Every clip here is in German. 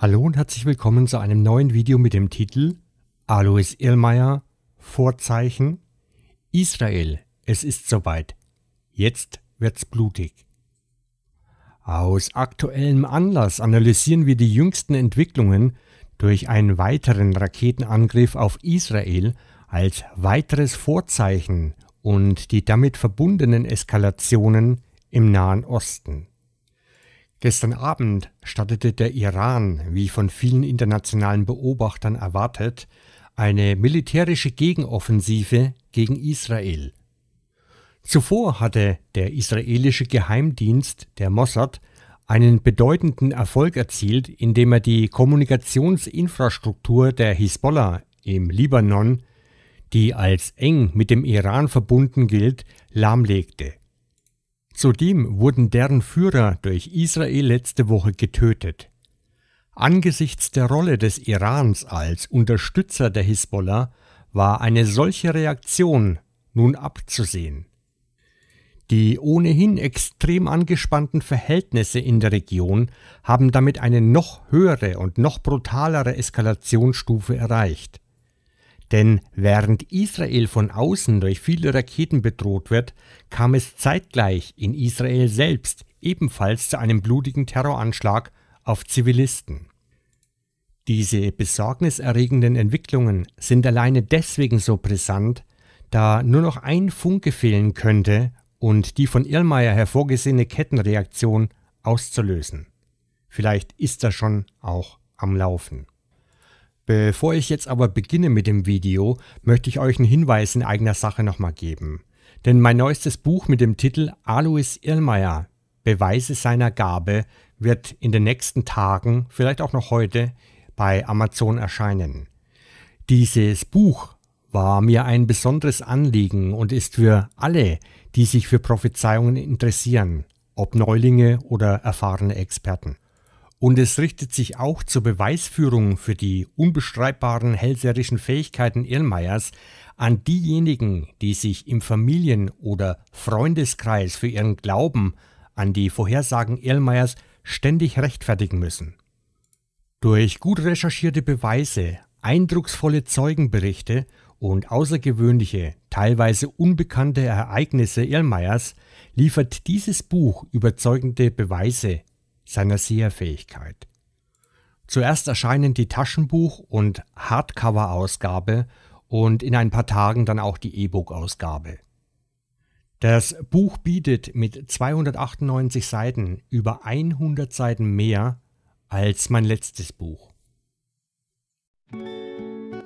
Hallo und herzlich willkommen zu einem neuen Video mit dem Titel Alois Irlmeier Vorzeichen Israel, es ist soweit. Jetzt wird's blutig. Aus aktuellem Anlass analysieren wir die jüngsten Entwicklungen durch einen weiteren Raketenangriff auf Israel als weiteres Vorzeichen und die damit verbundenen Eskalationen im Nahen Osten. Gestern Abend startete der Iran, wie von vielen internationalen Beobachtern erwartet, eine militärische Gegenoffensive gegen Israel. Zuvor hatte der israelische Geheimdienst, der Mossad, einen bedeutenden Erfolg erzielt, indem er die Kommunikationsinfrastruktur der Hisbollah im Libanon, die als eng mit dem Iran verbunden gilt, lahmlegte Zudem wurden deren Führer durch Israel letzte Woche getötet. Angesichts der Rolle des Irans als Unterstützer der Hisbollah war eine solche Reaktion nun abzusehen. Die ohnehin extrem angespannten Verhältnisse in der Region haben damit eine noch höhere und noch brutalere Eskalationsstufe erreicht. Denn während Israel von außen durch viele Raketen bedroht wird, kam es zeitgleich in Israel selbst ebenfalls zu einem blutigen Terroranschlag auf Zivilisten. Diese besorgniserregenden Entwicklungen sind alleine deswegen so brisant, da nur noch ein Funke fehlen könnte und die von Irlmeier hervorgesehene Kettenreaktion auszulösen. Vielleicht ist er schon auch am Laufen. Bevor ich jetzt aber beginne mit dem Video, möchte ich euch einen Hinweis in eigener Sache nochmal geben. Denn mein neuestes Buch mit dem Titel Alois Irlmeier, Beweise seiner Gabe, wird in den nächsten Tagen, vielleicht auch noch heute, bei Amazon erscheinen. Dieses Buch war mir ein besonderes Anliegen und ist für alle, die sich für Prophezeiungen interessieren, ob Neulinge oder erfahrene Experten. Und es richtet sich auch zur Beweisführung für die unbestreitbaren hellseherischen Fähigkeiten Irlmeyers an diejenigen, die sich im Familien- oder Freundeskreis für ihren Glauben an die Vorhersagen Irlmeyers ständig rechtfertigen müssen. Durch gut recherchierte Beweise, eindrucksvolle Zeugenberichte und außergewöhnliche, teilweise unbekannte Ereignisse Irlmeyers liefert dieses Buch überzeugende Beweise seiner Seherfähigkeit. Zuerst erscheinen die Taschenbuch- und Hardcover-Ausgabe und in ein paar Tagen dann auch die E-Book-Ausgabe. Das Buch bietet mit 298 Seiten über 100 Seiten mehr als mein letztes Buch.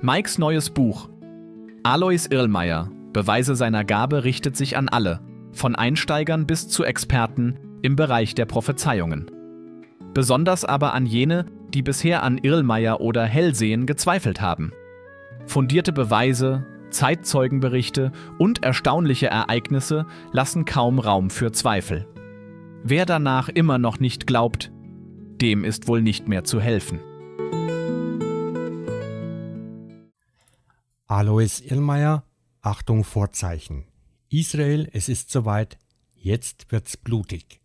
Mikes neues Buch. Alois Irlmeier. Beweise seiner Gabe richtet sich an alle, von Einsteigern bis zu Experten im Bereich der Prophezeiungen besonders aber an jene, die bisher an Irlmeier oder Hellsehen gezweifelt haben. Fundierte Beweise, Zeitzeugenberichte und erstaunliche Ereignisse lassen kaum Raum für Zweifel. Wer danach immer noch nicht glaubt, dem ist wohl nicht mehr zu helfen. Alois Irlmeier, Achtung Vorzeichen. Israel, es ist soweit, jetzt wird's blutig.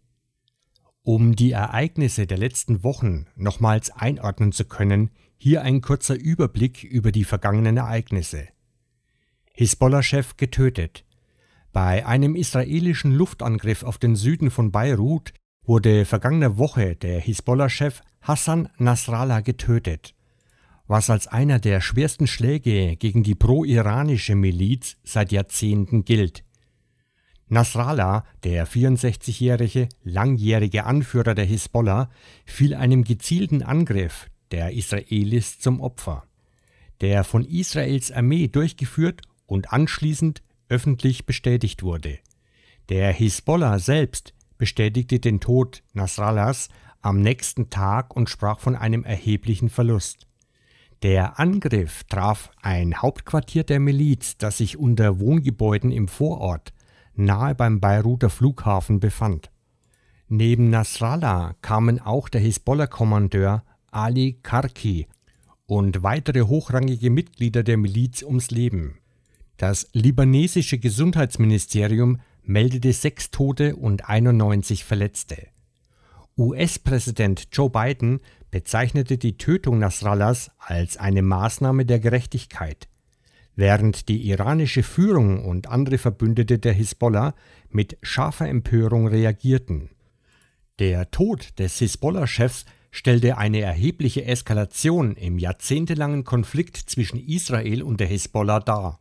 Um die Ereignisse der letzten Wochen nochmals einordnen zu können, hier ein kurzer Überblick über die vergangenen Ereignisse. Hisbollah-Chef getötet. Bei einem israelischen Luftangriff auf den Süden von Beirut wurde vergangene Woche der Hisbollah-Chef Hassan Nasrallah getötet, was als einer der schwersten Schläge gegen die pro-iranische Miliz seit Jahrzehnten gilt. Nasrallah, der 64-jährige langjährige Anführer der Hisbollah, fiel einem gezielten Angriff der Israelis zum Opfer, der von Israels Armee durchgeführt und anschließend öffentlich bestätigt wurde. Der Hisbollah selbst bestätigte den Tod Nasrallahs am nächsten Tag und sprach von einem erheblichen Verlust. Der Angriff traf ein Hauptquartier der Miliz, das sich unter Wohngebäuden im Vorort nahe beim Beiruter Flughafen befand. Neben Nasrallah kamen auch der Hisbollah-Kommandeur Ali Karki und weitere hochrangige Mitglieder der Miliz ums Leben. Das libanesische Gesundheitsministerium meldete sechs Tote und 91 Verletzte. US-Präsident Joe Biden bezeichnete die Tötung Nasrallahs als eine Maßnahme der Gerechtigkeit. Während die iranische Führung und andere Verbündete der Hisbollah mit scharfer Empörung reagierten. Der Tod des Hisbollah-Chefs stellte eine erhebliche Eskalation im jahrzehntelangen Konflikt zwischen Israel und der Hisbollah dar.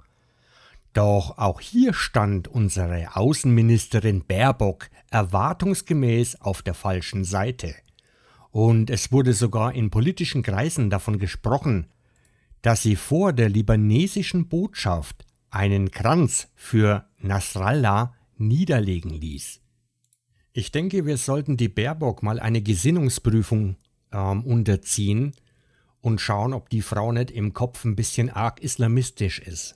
Doch auch hier stand unsere Außenministerin Baerbock erwartungsgemäß auf der falschen Seite. Und es wurde sogar in politischen Kreisen davon gesprochen, dass sie vor der libanesischen Botschaft einen Kranz für Nasrallah niederlegen ließ. Ich denke, wir sollten die Baerbock mal eine Gesinnungsprüfung ähm, unterziehen und schauen, ob die Frau nicht im Kopf ein bisschen arg islamistisch ist.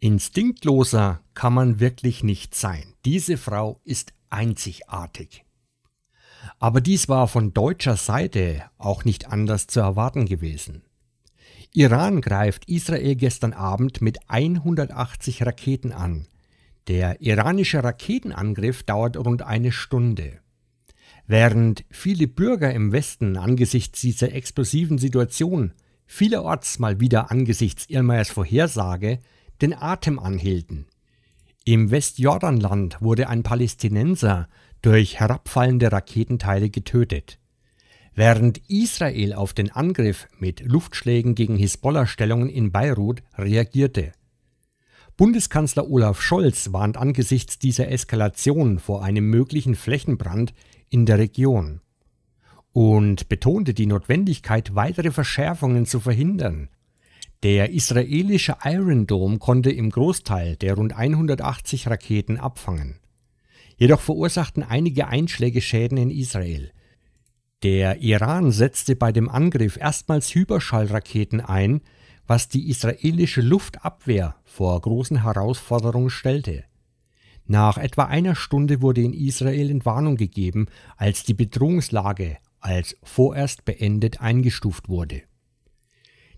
Instinktloser kann man wirklich nicht sein. Diese Frau ist einzigartig. Aber dies war von deutscher Seite auch nicht anders zu erwarten gewesen. Iran greift Israel gestern Abend mit 180 Raketen an. Der iranische Raketenangriff dauert rund eine Stunde. Während viele Bürger im Westen angesichts dieser explosiven Situation vielerorts mal wieder angesichts Irmayers Vorhersage den Atem anhielten. Im Westjordanland wurde ein Palästinenser durch herabfallende Raketenteile getötet. Während Israel auf den Angriff mit Luftschlägen gegen Hisbollah-Stellungen in Beirut reagierte. Bundeskanzler Olaf Scholz warnt angesichts dieser Eskalation vor einem möglichen Flächenbrand in der Region und betonte die Notwendigkeit, weitere Verschärfungen zu verhindern. Der israelische Iron Dome konnte im Großteil der rund 180 Raketen abfangen. Jedoch verursachten einige Einschläge Schäden in Israel, der Iran setzte bei dem Angriff erstmals Hyperschallraketen ein, was die israelische Luftabwehr vor großen Herausforderungen stellte. Nach etwa einer Stunde wurde in Israel Entwarnung gegeben, als die Bedrohungslage als vorerst beendet eingestuft wurde.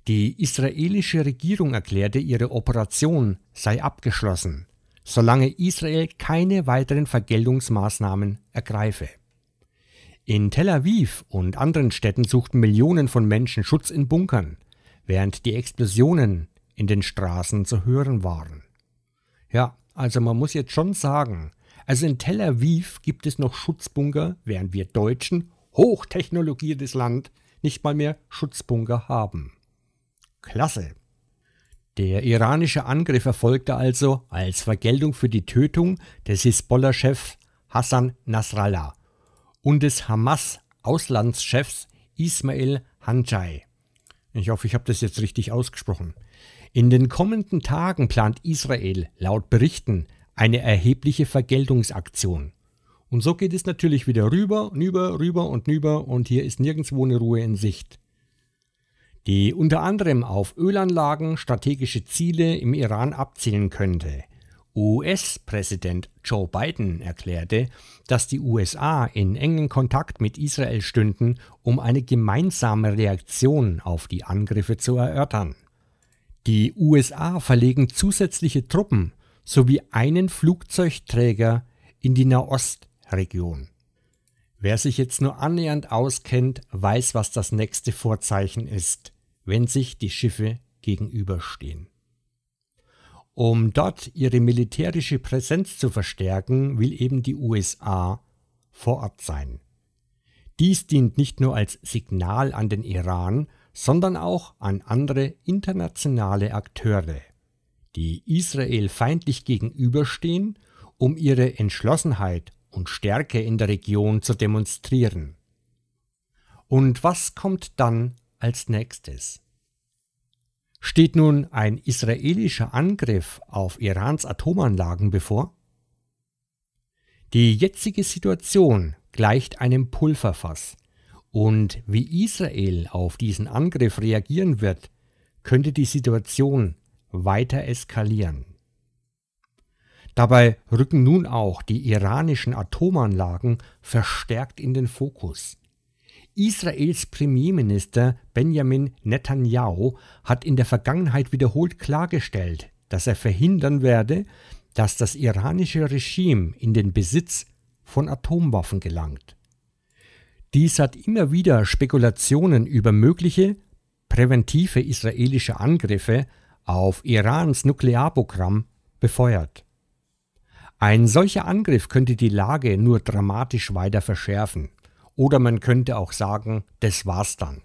Die israelische Regierung erklärte, ihre Operation sei abgeschlossen, solange Israel keine weiteren Vergeltungsmaßnahmen ergreife. In Tel Aviv und anderen Städten suchten Millionen von Menschen Schutz in Bunkern, während die Explosionen in den Straßen zu hören waren. Ja, also man muss jetzt schon sagen, also in Tel Aviv gibt es noch Schutzbunker, während wir Deutschen, hochtechnologiertes Land, nicht mal mehr Schutzbunker haben. Klasse. Der iranische Angriff erfolgte also als Vergeltung für die Tötung des Hisbollah-Chefs Hassan Nasrallah und des Hamas-Auslandschefs Ismail Hanjai. Ich hoffe, ich habe das jetzt richtig ausgesprochen. In den kommenden Tagen plant Israel, laut Berichten, eine erhebliche Vergeltungsaktion. Und so geht es natürlich wieder rüber, rüber, rüber und rüber und hier ist nirgendwo eine Ruhe in Sicht. Die unter anderem auf Ölanlagen strategische Ziele im Iran abzielen könnte. US-Präsident Joe Biden erklärte, dass die USA in engen Kontakt mit Israel stünden, um eine gemeinsame Reaktion auf die Angriffe zu erörtern. Die USA verlegen zusätzliche Truppen sowie einen Flugzeugträger in die Nahostregion. Wer sich jetzt nur annähernd auskennt, weiß, was das nächste Vorzeichen ist, wenn sich die Schiffe gegenüberstehen. Um dort ihre militärische Präsenz zu verstärken, will eben die USA vor Ort sein. Dies dient nicht nur als Signal an den Iran, sondern auch an andere internationale Akteure, die Israel feindlich gegenüberstehen, um ihre Entschlossenheit und Stärke in der Region zu demonstrieren. Und was kommt dann als nächstes? Steht nun ein israelischer Angriff auf Irans Atomanlagen bevor? Die jetzige Situation gleicht einem Pulverfass, und wie Israel auf diesen Angriff reagieren wird, könnte die Situation weiter eskalieren. Dabei rücken nun auch die iranischen Atomanlagen verstärkt in den Fokus. Israels Premierminister Benjamin Netanyahu hat in der Vergangenheit wiederholt klargestellt, dass er verhindern werde, dass das iranische Regime in den Besitz von Atomwaffen gelangt. Dies hat immer wieder Spekulationen über mögliche präventive israelische Angriffe auf Irans Nuklearprogramm befeuert. Ein solcher Angriff könnte die Lage nur dramatisch weiter verschärfen. Oder man könnte auch sagen, das war's dann.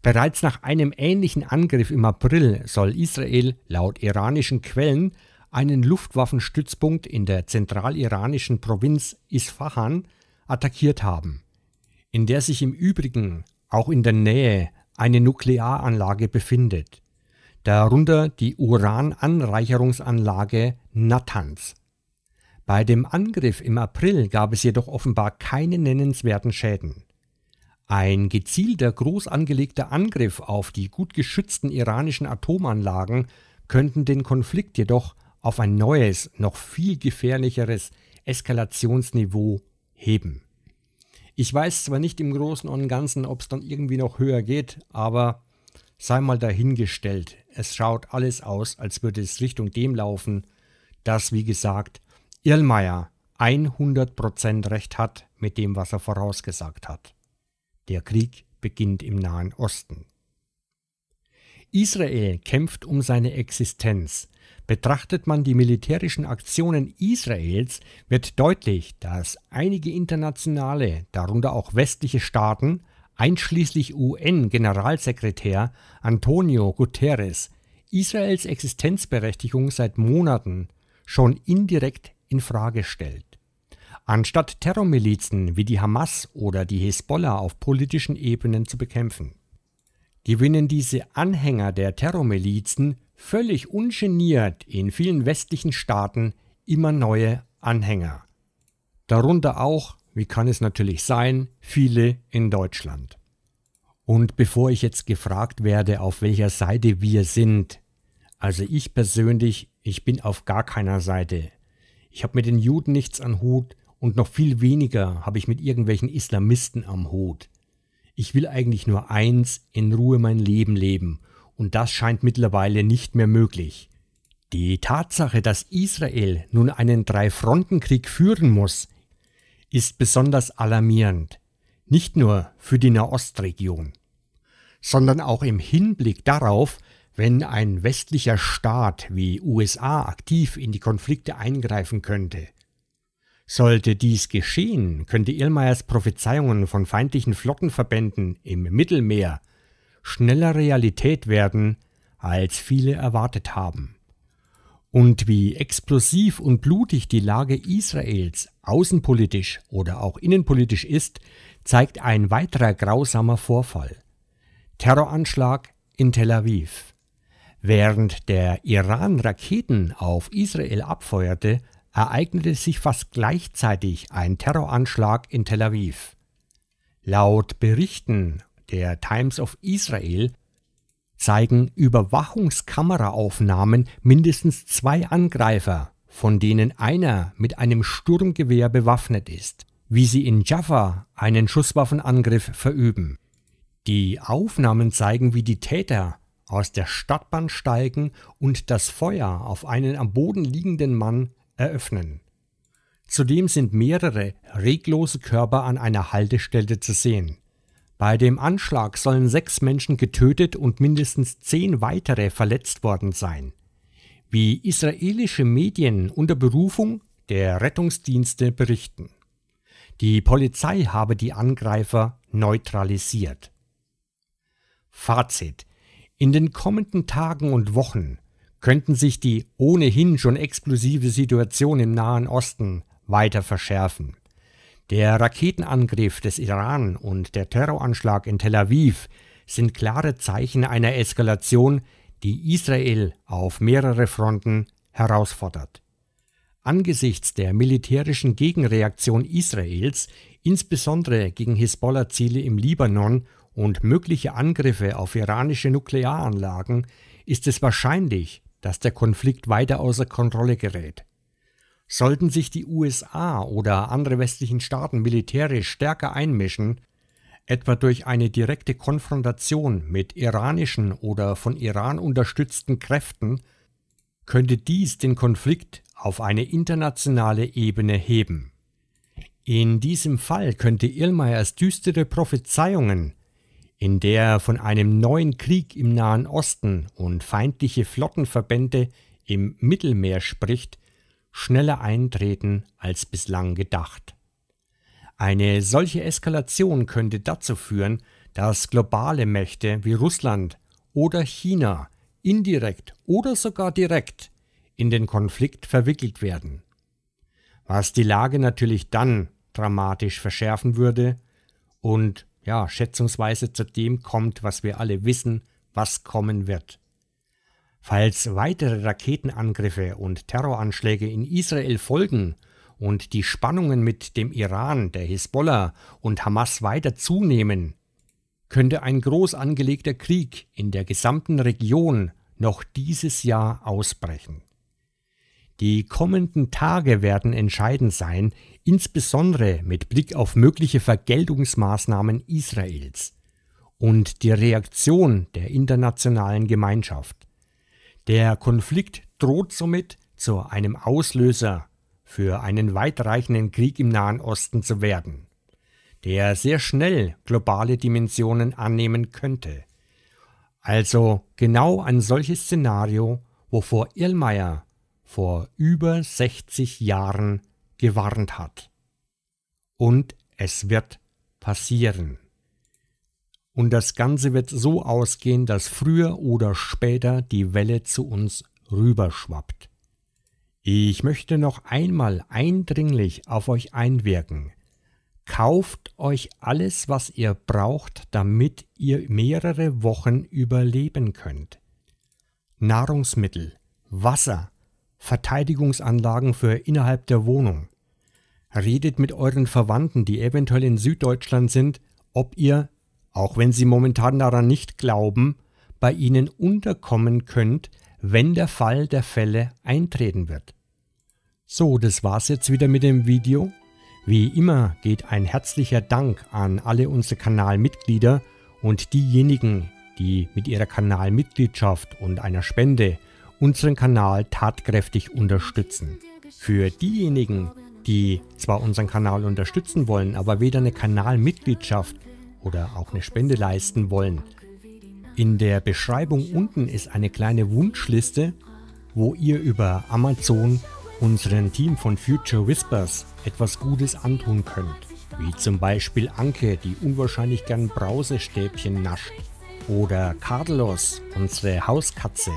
Bereits nach einem ähnlichen Angriff im April soll Israel laut iranischen Quellen einen Luftwaffenstützpunkt in der zentraliranischen Provinz Isfahan attackiert haben, in der sich im Übrigen auch in der Nähe eine Nuklearanlage befindet, darunter die Urananreicherungsanlage Natanz. Bei dem Angriff im April gab es jedoch offenbar keine nennenswerten Schäden. Ein gezielter groß angelegter Angriff auf die gut geschützten iranischen Atomanlagen könnten den Konflikt jedoch auf ein neues, noch viel gefährlicheres Eskalationsniveau heben. Ich weiß zwar nicht im Großen und Ganzen, ob es dann irgendwie noch höher geht, aber sei mal dahingestellt. Es schaut alles aus, als würde es Richtung dem laufen, das, wie gesagt, Irlmeier 100% Recht hat mit dem, was er vorausgesagt hat. Der Krieg beginnt im Nahen Osten. Israel kämpft um seine Existenz. Betrachtet man die militärischen Aktionen Israels, wird deutlich, dass einige internationale, darunter auch westliche Staaten, einschließlich UN-Generalsekretär Antonio Guterres, Israels Existenzberechtigung seit Monaten schon indirekt in Frage stellt. Anstatt Terrormilizen wie die Hamas oder die Hezbollah auf politischen Ebenen zu bekämpfen. Gewinnen diese Anhänger der Terrormilizen völlig ungeniert in vielen westlichen Staaten immer neue Anhänger. Darunter auch, wie kann es natürlich sein, viele in Deutschland. Und bevor ich jetzt gefragt werde, auf welcher Seite wir sind, also ich persönlich, ich bin auf gar keiner Seite. Ich habe mit den Juden nichts an Hut und noch viel weniger habe ich mit irgendwelchen Islamisten am Hut. Ich will eigentlich nur eins, in Ruhe mein Leben leben, und das scheint mittlerweile nicht mehr möglich. Die Tatsache, dass Israel nun einen Dreifrontenkrieg führen muss, ist besonders alarmierend, nicht nur für die Nahostregion, sondern auch im Hinblick darauf, wenn ein westlicher Staat wie USA aktiv in die Konflikte eingreifen könnte, sollte dies geschehen, könnte Irlmeyers Prophezeiungen von feindlichen Flottenverbänden im Mittelmeer schneller Realität werden, als viele erwartet haben. Und wie explosiv und blutig die Lage Israels außenpolitisch oder auch innenpolitisch ist, zeigt ein weiterer grausamer Vorfall. Terroranschlag in Tel Aviv. Während der Iran Raketen auf Israel abfeuerte, ereignete sich fast gleichzeitig ein Terroranschlag in Tel Aviv. Laut Berichten der Times of Israel zeigen Überwachungskameraaufnahmen mindestens zwei Angreifer, von denen einer mit einem Sturmgewehr bewaffnet ist, wie sie in Jaffa einen Schusswaffenangriff verüben. Die Aufnahmen zeigen, wie die Täter aus der Stadtbahn steigen und das Feuer auf einen am Boden liegenden Mann eröffnen. Zudem sind mehrere reglose Körper an einer Haltestelle zu sehen. Bei dem Anschlag sollen sechs Menschen getötet und mindestens zehn weitere verletzt worden sein. Wie israelische Medien unter Berufung der Rettungsdienste berichten. Die Polizei habe die Angreifer neutralisiert. Fazit in den kommenden Tagen und Wochen könnten sich die ohnehin schon explosive Situation im Nahen Osten weiter verschärfen. Der Raketenangriff des Iran und der Terroranschlag in Tel Aviv sind klare Zeichen einer Eskalation, die Israel auf mehrere Fronten herausfordert. Angesichts der militärischen Gegenreaktion Israels insbesondere gegen Hisbollah-Ziele im Libanon und mögliche Angriffe auf iranische Nuklearanlagen ist es wahrscheinlich, dass der Konflikt weiter außer Kontrolle gerät. Sollten sich die USA oder andere westlichen Staaten militärisch stärker einmischen, etwa durch eine direkte Konfrontation mit iranischen oder von Iran unterstützten Kräften, könnte dies den Konflikt auf eine internationale Ebene heben in diesem Fall könnte Irlmeyers düstere Prophezeiungen, in der von einem neuen Krieg im Nahen Osten und feindliche Flottenverbände im Mittelmeer spricht, schneller eintreten als bislang gedacht. Eine solche Eskalation könnte dazu führen, dass globale Mächte wie Russland oder China indirekt oder sogar direkt in den Konflikt verwickelt werden. Was die Lage natürlich dann dramatisch verschärfen würde und ja, schätzungsweise zu dem kommt, was wir alle wissen, was kommen wird. Falls weitere Raketenangriffe und Terroranschläge in Israel folgen und die Spannungen mit dem Iran, der Hisbollah und Hamas weiter zunehmen, könnte ein groß angelegter Krieg in der gesamten Region noch dieses Jahr ausbrechen. Die kommenden Tage werden entscheidend sein, insbesondere mit Blick auf mögliche Vergeltungsmaßnahmen Israels und die Reaktion der internationalen Gemeinschaft. Der Konflikt droht somit zu einem Auslöser für einen weitreichenden Krieg im Nahen Osten zu werden, der sehr schnell globale Dimensionen annehmen könnte. Also genau ein solches Szenario, wovor Irlmeier vor über 60 Jahren gewarnt hat. Und es wird passieren. Und das Ganze wird so ausgehen, dass früher oder später die Welle zu uns rüberschwappt. Ich möchte noch einmal eindringlich auf euch einwirken. Kauft euch alles, was ihr braucht, damit ihr mehrere Wochen überleben könnt. Nahrungsmittel, Wasser, Verteidigungsanlagen für innerhalb der Wohnung, Redet mit euren Verwandten, die eventuell in Süddeutschland sind, ob ihr, auch wenn sie momentan daran nicht glauben, bei ihnen unterkommen könnt, wenn der Fall der Fälle eintreten wird. So, das war's jetzt wieder mit dem Video. Wie immer geht ein herzlicher Dank an alle unsere Kanalmitglieder und diejenigen, die mit ihrer Kanalmitgliedschaft und einer Spende unseren Kanal tatkräftig unterstützen. Für diejenigen, die zwar unseren Kanal unterstützen wollen, aber weder eine Kanalmitgliedschaft oder auch eine Spende leisten wollen. In der Beschreibung unten ist eine kleine Wunschliste, wo ihr über Amazon unserem Team von Future Whispers etwas Gutes antun könnt. Wie zum Beispiel Anke, die unwahrscheinlich gern Brausestäbchen nascht. Oder Carlos, unsere Hauskatze,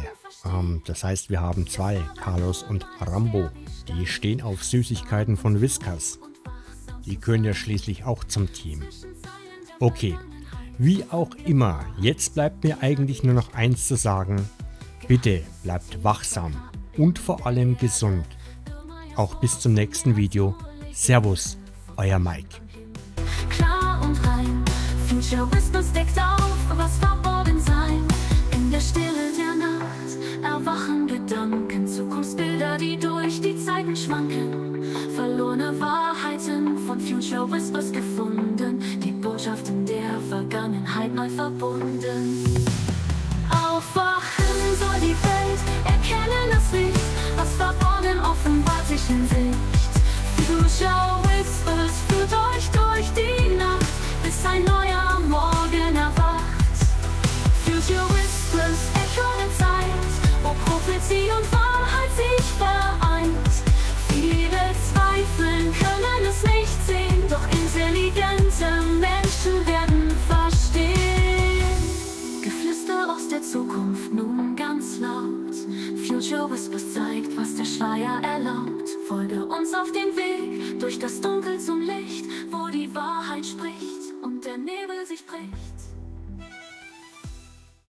ähm, das heißt, wir haben zwei, Carlos und Rambo. Die stehen auf Süßigkeiten von Whiskers. Die können ja schließlich auch zum Team. Okay, wie auch immer, jetzt bleibt mir eigentlich nur noch eins zu sagen. Bitte bleibt wachsam und vor allem gesund. Auch bis zum nächsten Video. Servus, euer Mike. schwanken. Verlorene Wahrheiten von Future Whispers gefunden. Die Botschaften der Vergangenheit neu verbunden. Aufwachen soll die Welt, erkennen das Licht, was verborgen offenbart sich in Sicht. Future Whispers führt euch Gute Menschen werden verstehen. Geflüster aus der Zukunft nun ganz laut. Future Whispers zeigt, was der Schleier erlaubt. Folge uns auf den Weg durch das Dunkel zum Licht, wo die Wahrheit spricht und der Nebel sich bricht.